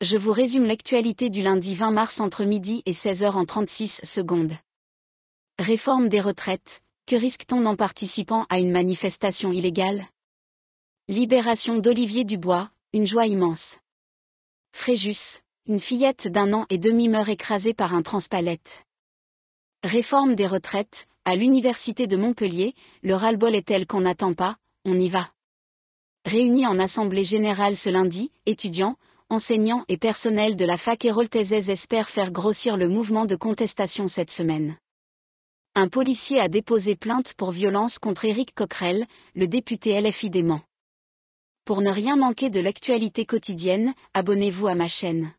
je vous résume l'actualité du lundi 20 mars entre midi et 16h36 en secondes. Réforme des retraites, que risque-t-on en participant à une manifestation illégale Libération d'Olivier Dubois, une joie immense. Fréjus, une fillette d'un an et demi meurt écrasée par un transpalette. Réforme des retraites, à l'université de Montpellier, le ras-le-bol est tel qu'on n'attend pas, on y va. Réunis en assemblée générale ce lundi, étudiants, enseignants et personnels de la fac héroltaises espèrent faire grossir le mouvement de contestation cette semaine. Un policier a déposé plainte pour violence contre Éric Coquerel, le député LFI dément. Pour ne rien manquer de l'actualité quotidienne, abonnez-vous à ma chaîne.